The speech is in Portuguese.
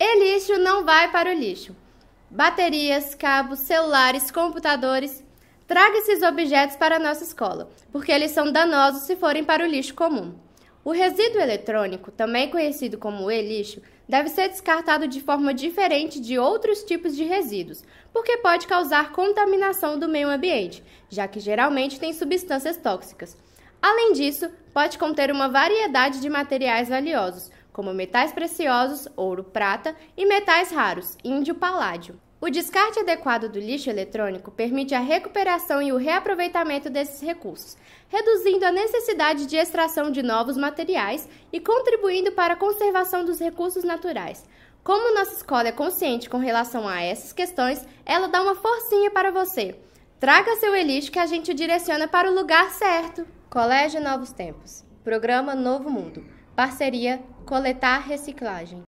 E lixo não vai para o lixo. Baterias, cabos, celulares, computadores. Traga esses objetos para a nossa escola, porque eles são danosos se forem para o lixo comum. O resíduo eletrônico, também conhecido como e-lixo, deve ser descartado de forma diferente de outros tipos de resíduos, porque pode causar contaminação do meio ambiente, já que geralmente tem substâncias tóxicas. Além disso, pode conter uma variedade de materiais valiosos, como metais preciosos, ouro, prata, e metais raros, índio, paládio. O descarte adequado do lixo eletrônico permite a recuperação e o reaproveitamento desses recursos, reduzindo a necessidade de extração de novos materiais e contribuindo para a conservação dos recursos naturais. Como nossa escola é consciente com relação a essas questões, ela dá uma forcinha para você. Traga seu elixir que a gente o direciona para o lugar certo. Colégio Novos Tempos. Programa Novo Mundo. Parceria coletar reciclagem.